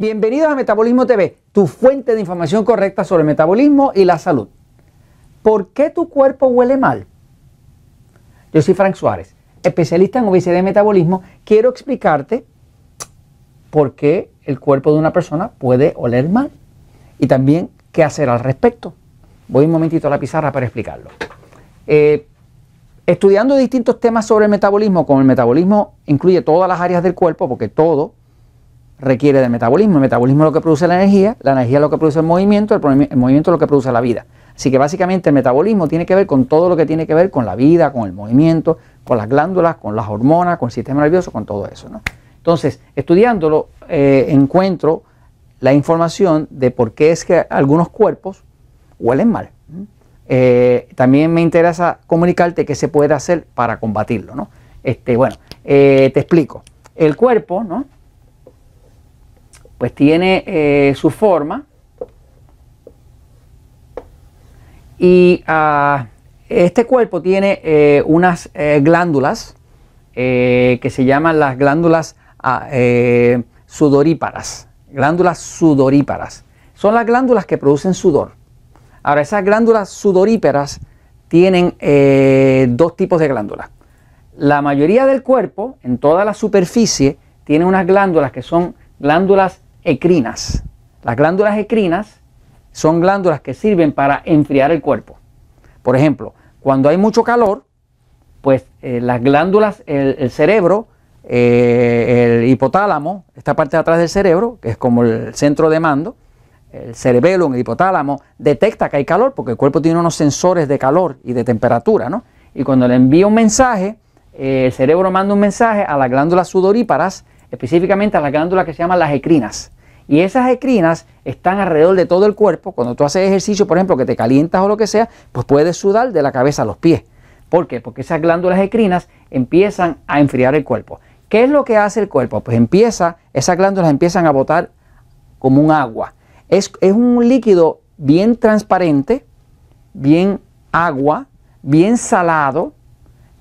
Bienvenidos a Metabolismo TV, tu fuente de información correcta sobre el metabolismo y la salud. ¿Por qué tu cuerpo huele mal? Yo soy Frank Suárez, especialista en obesidad y metabolismo. Quiero explicarte por qué el cuerpo de una persona puede oler mal y también qué hacer al respecto. Voy un momentito a la pizarra para explicarlo. Eh, estudiando distintos temas sobre el metabolismo, como el metabolismo incluye todas las áreas del cuerpo, porque todo requiere del metabolismo. El metabolismo es lo que produce la energía, la energía es lo que produce el movimiento, el, movimiento es lo que produce la vida. Así que básicamente el metabolismo tiene que ver con todo lo que tiene que ver con la vida, con el movimiento, con las glándulas, con las hormonas, con el sistema nervioso, con todo eso. ¿no? Entonces, estudiándolo, eh, encuentro la información de por qué es que algunos cuerpos huelen mal. Eh, también me interesa comunicarte qué se puede hacer para combatirlo. ¿no? Este, bueno, eh, te explico. El cuerpo, ¿no? pues tiene eh, su forma y ah, este cuerpo tiene eh, unas eh, glándulas que se llaman las glándulas ah, sudoríparas, glándulas sudoríparas. Son las glándulas que producen sudor. Ahora, esas glándulas sudoríparas tienen dos tipos de glándulas. La mayoría del cuerpo, en toda la superficie, tiene unas glándulas que son glándulas ecrinas. Las glándulas ecrinas son glándulas que sirven para enfriar el cuerpo. Por ejemplo, cuando hay mucho calor, pues eh, las glándulas, el, cerebro, eh, el hipotálamo, esta parte de atrás del cerebro, que es como el centro de mando, el cerebelo, el hipotálamo, detecta que hay calor porque el cuerpo tiene unos sensores de calor y de temperatura, ¿no? Y cuando le envía un mensaje, eh, el cerebro manda un mensaje a las glándulas sudoríparas, específicamente a las glándulas que se llaman las ecrinas. Y esas ecrinas están alrededor de todo el cuerpo. Cuando tú haces ejercicio, por ejemplo, que te calientas o lo que sea, pues puedes sudar de la cabeza a los pies. ¿Por qué? Porque esas glándulas ecrinas empiezan a enfriar el cuerpo. ¿Qué es lo que hace el cuerpo? Pues empieza, esas glándulas empiezan a botar como un agua. Es, un líquido bien transparente, bien agua, bien salado,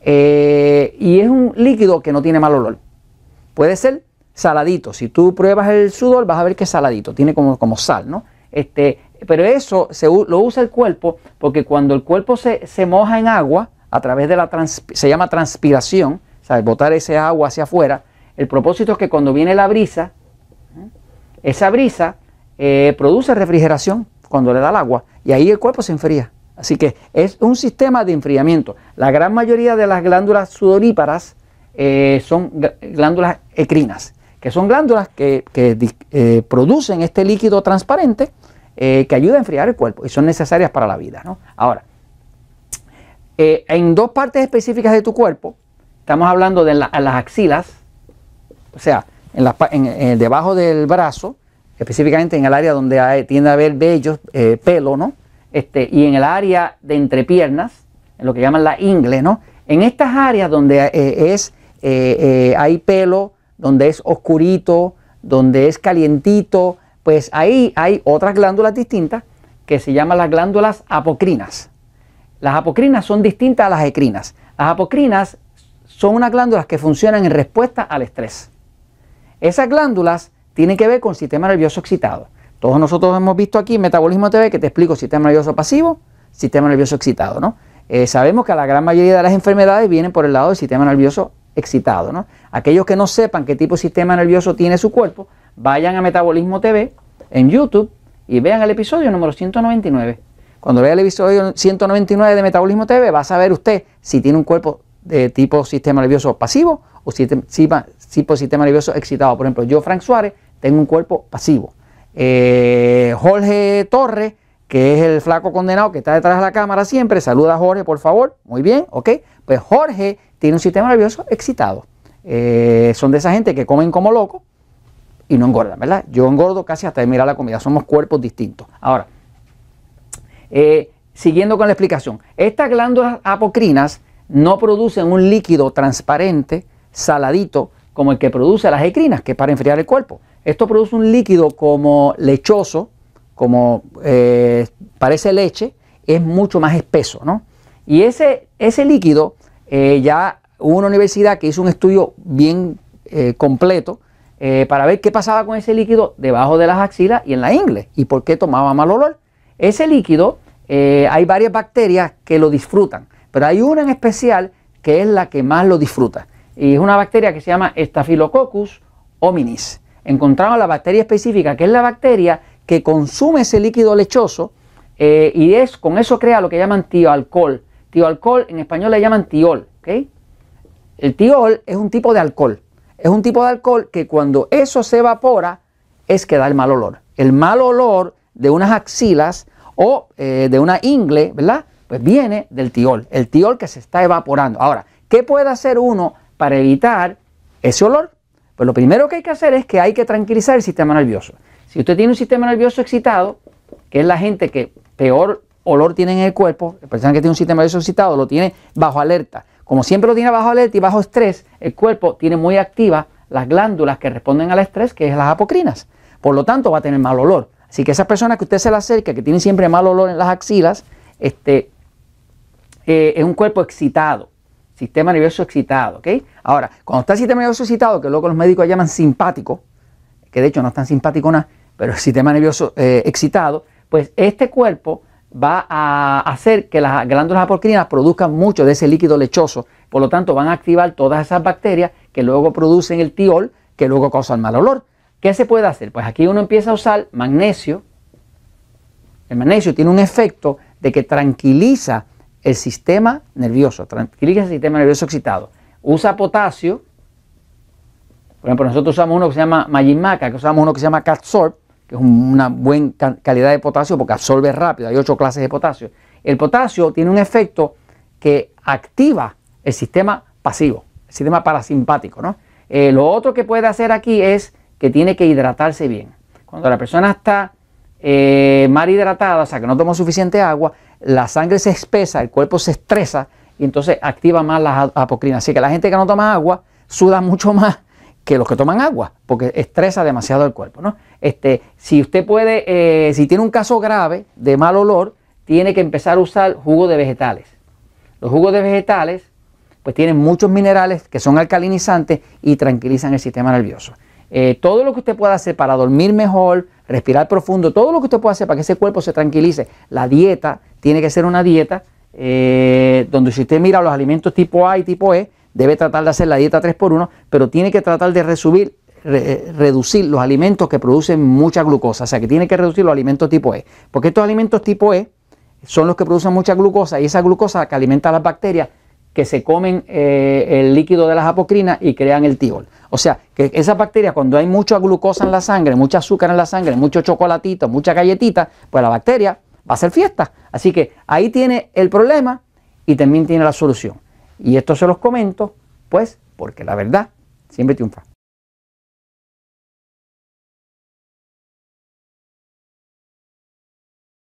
eh, y es un líquido que no tiene mal olor. Puede ser saladito. Si tú pruebas el sudor, vas a ver que es saladito, tiene como, como sal, ¿no? Este, pero eso se, lo usa el cuerpo porque cuando el cuerpo se, moja en agua, a través de la se llama transpiración, o sea, botar ese agua hacia afuera, el propósito es que cuando viene la brisa, ¿eh? esa brisa eh, produce refrigeración cuando le da el agua y ahí el cuerpo se enfría. Así que es un sistema de enfriamiento. La gran mayoría de las glándulas sudoríparas eh, son glándulas ecrinas que son glándulas que, eh, producen este líquido transparente eh, que ayuda a enfriar el cuerpo y son necesarias para la vida. ¿no? Ahora, eh, en dos partes específicas de tu cuerpo, estamos hablando de las axilas, o sea, en, debajo del brazo, específicamente en el área donde tiende a haber vellos, pelo, ¿no? Este, y en el área de entrepiernas, en lo que llaman la ingle, ¿no? En estas áreas donde es, hay pelo, donde es oscurito, donde es calientito, pues ahí hay otras glándulas distintas que se llaman las glándulas apocrinas. Las apocrinas son distintas a las ecrinas. Las apocrinas son unas glándulas que funcionan en respuesta al estrés. Esas glándulas tienen que ver con el sistema nervioso excitado. Todos nosotros hemos visto aquí en Metabolismo TV que te explico sistema nervioso pasivo, sistema nervioso excitado, ¿no? Eh, sabemos que la gran mayoría de las enfermedades vienen por el lado del sistema nervioso excitado. Aquellos que no sepan qué tipo de sistema nervioso tiene su cuerpo, vayan a Metabolismo TV en YouTube y vean el episodio número 199. Cuando vea el episodio 199 de Metabolismo TV, va a saber usted si tiene un cuerpo de tipo sistema nervioso pasivo o si tipo sistema nervioso excitado. Por ejemplo, yo, Frank Suárez, tengo un cuerpo pasivo. Eh, Jorge Torres que es el flaco condenado que está detrás de la cámara siempre, saluda a Jorge, por favor, muy bien, ok, pues Jorge tiene un sistema nervioso excitado. Eh, son de esa gente que comen como locos y no engordan, ¿verdad? Yo engordo casi hasta de mirar la comida, somos cuerpos distintos. Ahora, eh, siguiendo con la explicación, estas glándulas apocrinas no producen un líquido transparente, saladito, como el que produce las ecrinas, que es para enfriar el cuerpo. Esto produce un líquido como lechoso, como eh, parece leche, es mucho más espeso, ¿no? Y ese, ese líquido, eh, ya hubo una universidad que hizo un estudio bien eh, completo para ver qué pasaba con ese líquido debajo de las axilas y en la ingle y por qué tomaba mal olor. Ese líquido, hay varias bacterias que lo disfrutan, pero hay una en especial que es la que más lo disfruta. Y es una bacteria que se llama Staphylococcus hominis. Encontramos la bacteria específica, que es la bacteria que consume ese líquido lechoso eh, y es, con eso crea lo que llaman tioalcohol. Tioalcohol en español le llaman tiol. ¿ok? El tiol es un tipo de alcohol. Es un tipo de alcohol que cuando eso se evapora es que da el mal olor. El mal olor de unas axilas o eh, de una ingle, ¿verdad? Pues viene del tiol, el tiol que se está evaporando. Ahora, ¿qué puede hacer uno para evitar ese olor? Pues lo primero que hay que hacer es que hay que tranquilizar el sistema nervioso. Si usted tiene un sistema nervioso excitado, que es la gente que peor olor tiene en el cuerpo, la persona que tiene un sistema nervioso excitado lo tiene bajo alerta. Como siempre lo tiene bajo alerta y bajo estrés, el cuerpo tiene muy activas las glándulas que responden al estrés, que es las apocrinas. Por lo tanto, va a tener mal olor. Así que esas personas que usted se le acerca, que tienen siempre mal olor en las axilas, este, eh, es un cuerpo excitado, sistema nervioso excitado. ¿ok? Ahora, cuando está el sistema nervioso excitado, que luego los médicos llaman simpático, que de hecho no es tan simpático nada, pero el sistema nervioso eh, excitado, pues este cuerpo va a hacer que las glándulas apocrinas produzcan mucho de ese líquido lechoso, por lo tanto van a activar todas esas bacterias que luego producen el tiol, que luego causan mal olor. ¿Qué se puede hacer? Pues aquí uno empieza a usar magnesio. El magnesio tiene un efecto de que tranquiliza el sistema nervioso, tranquiliza el sistema nervioso excitado. Usa potasio. Por ejemplo, nosotros usamos uno que se llama Majimaca, que usamos uno que se llama Catsorb que es una buena calidad de potasio porque absorbe rápido, hay ocho clases de potasio. El potasio tiene un efecto que activa el sistema pasivo, el sistema parasimpático. ¿no? Eh, lo otro que puede hacer aquí es que tiene que hidratarse bien. Cuando la persona está eh, mal hidratada, o sea que no toma suficiente agua, la sangre se espesa, el cuerpo se estresa y entonces activa más las apocrinas. Así que la gente que no toma agua suda mucho más que los que toman agua, porque estresa demasiado el cuerpo. ¿no? Este, si usted puede, eh, si tiene un caso grave de mal olor, tiene que empezar a usar jugo de vegetales. Los jugos de vegetales pues tienen muchos minerales que son alcalinizantes y tranquilizan el sistema nervioso. Eh, todo lo que usted pueda hacer para dormir mejor, respirar profundo, todo lo que usted pueda hacer para que ese cuerpo se tranquilice, la dieta tiene que ser una dieta eh, donde si usted mira los alimentos tipo A y tipo E, debe tratar de hacer la dieta 3x1, pero tiene que tratar de eh, reducir los alimentos que producen mucha glucosa, o sea que tiene que reducir los alimentos tipo E, porque estos alimentos tipo E son los que producen mucha glucosa y esa glucosa que alimenta a las bacterias que se comen eh, el líquido de las apocrinas y crean el tiol. O sea, que esas bacterias, cuando hay mucha glucosa en la sangre, mucha azúcar en la sangre, mucho chocolatito, mucha galletita, pues la bacteria va a hacer fiesta. Así que ahí tiene el problema y también tiene la solución. Y esto se los comento, pues, porque la verdad siempre triunfa.